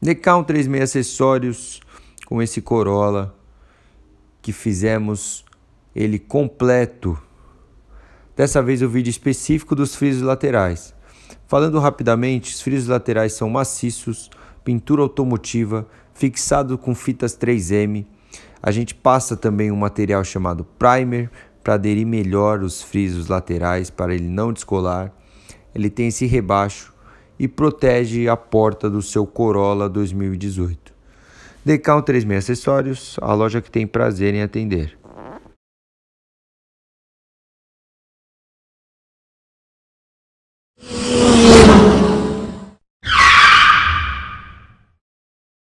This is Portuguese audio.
Decal 36 acessórios com esse Corolla que fizemos ele completo. Dessa vez o vídeo específico dos frisos laterais. Falando rapidamente, os frisos laterais são maciços, pintura automotiva, fixado com fitas 3M. A gente passa também um material chamado primer para aderir melhor os frisos laterais para ele não descolar. Ele tem esse rebaixo e protege a porta do seu Corolla 2018. Decal 36 Acessórios, a loja que tem prazer em atender.